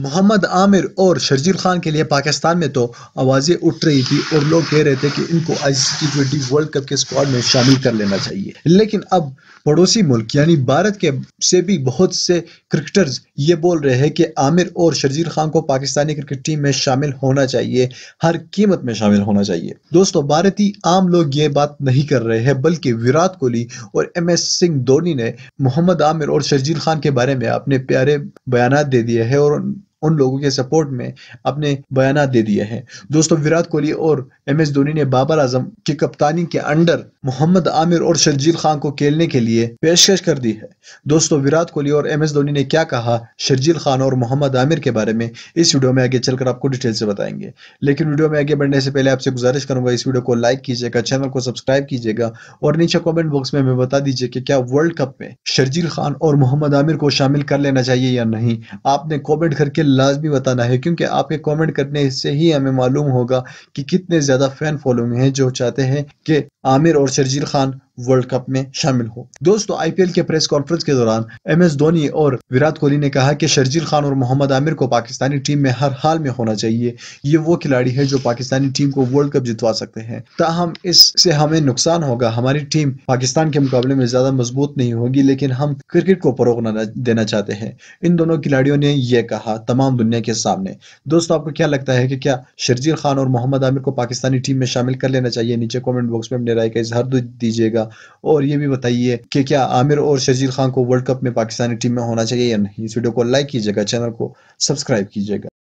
मोहम्मद आमिर और शर्जील खान के लिए पाकिस्तान में तो आवाज़ें उठ रही थी और लोग कह रहे थे कि इनको आईसीसी ट्वेंटी वर्ल्ड कप के स्क्वाड में शामिल कर लेना चाहिए लेकिन अब पड़ोसी मुल्क यानी भारत के से भी बहुत से क्रिकेटर्स ये बोल रहे हैं कि आमिर और शर्जील खान को पाकिस्तानी क्रिकेट टीम में शामिल होना चाहिए हर कीमत में शामिल होना चाहिए दोस्तों भारतीय आम लोग ये बात नहीं कर रहे हैं बल्कि विराट कोहली और एम एस सिंह धोनी ने मोहम्मद आमिर और शर्जील खान के बारे में अपने प्यारे बयान दे दिए हैं और उन लोगों के सपोर्ट में अपने बयान दे दिए हैं दोस्तों विराट कोहली और एम एस धोनी ने बाबर आजम की कप्तानी के अंडर मोहम्मद आमिर और शर्जील खान को खेलने के लिए पेशकश कर दी है दोस्तों विराट कोहली और एम एस धोनी ने क्या कहा शर्जील खान और मोहम्मद आमिर के बारे में इस वीडियो में आगे चलकर आपको डिटेल से बताएंगे लेकिन वीडियो में आगे बढ़ने से पहले आपसे गुजारिश करूंगा इस वीडियो को लाइक कीजिएगा चैनल को सब्सक्राइब कीजिएगा और नीचे कॉमेंट बॉक्स में हमें बता दीजिए कि क्या वर्ल्ड कप में शर्जील खान और मोहम्मद आमिर को शामिल कर लेना चाहिए या नहीं आपने कॉमेंट करके लाजमी बताना है क्योंकि आपके कमेंट करने से ही हमें मालूम होगा कि कितने ज़्यादा फ़ैन फॉलोइंग हैं जो चाहते हैं कि आमिर और शर्जील खान वर्ल्ड कप में शामिल हो दोस्तों आईपीएल के प्रेस कॉन्फ्रेंस के दौरान एम एस धोनी और विराट कोहली ने कहा कि शर्जील खान और मोहम्मद आमिर को पाकिस्तानी टीम में हर हाल में होना चाहिए ये वो खिलाड़ी है जो पाकिस्तानी टीम को वर्ल्ड कप जितवा सकते हैं ताहम इससे हमें नुकसान होगा हमारी टीम पाकिस्तान के मुकाबले में ज्यादा मजबूत नहीं होगी लेकिन हम क्रिकेट को फरोग देना चाहते हैं इन दोनों खिलाड़ियों ने यह कहा तमाम दुनिया के सामने दोस्तों आपको क्या लगता है कि क्या शर्जील खान और मोहम्मद आमिर को पाकिस्तानी टीम में शामिल कर लेना चाहिए नीचे कॉमेंट बॉक्स में अपने राय का इजहार दीजिएगा और ये भी बताइए कि क्या आमिर और शजीर खान को वर्ल्ड कप में पाकिस्तानी टीम में होना चाहिए या नहीं इस वीडियो को लाइक कीजिएगा चैनल को सब्सक्राइब कीजिएगा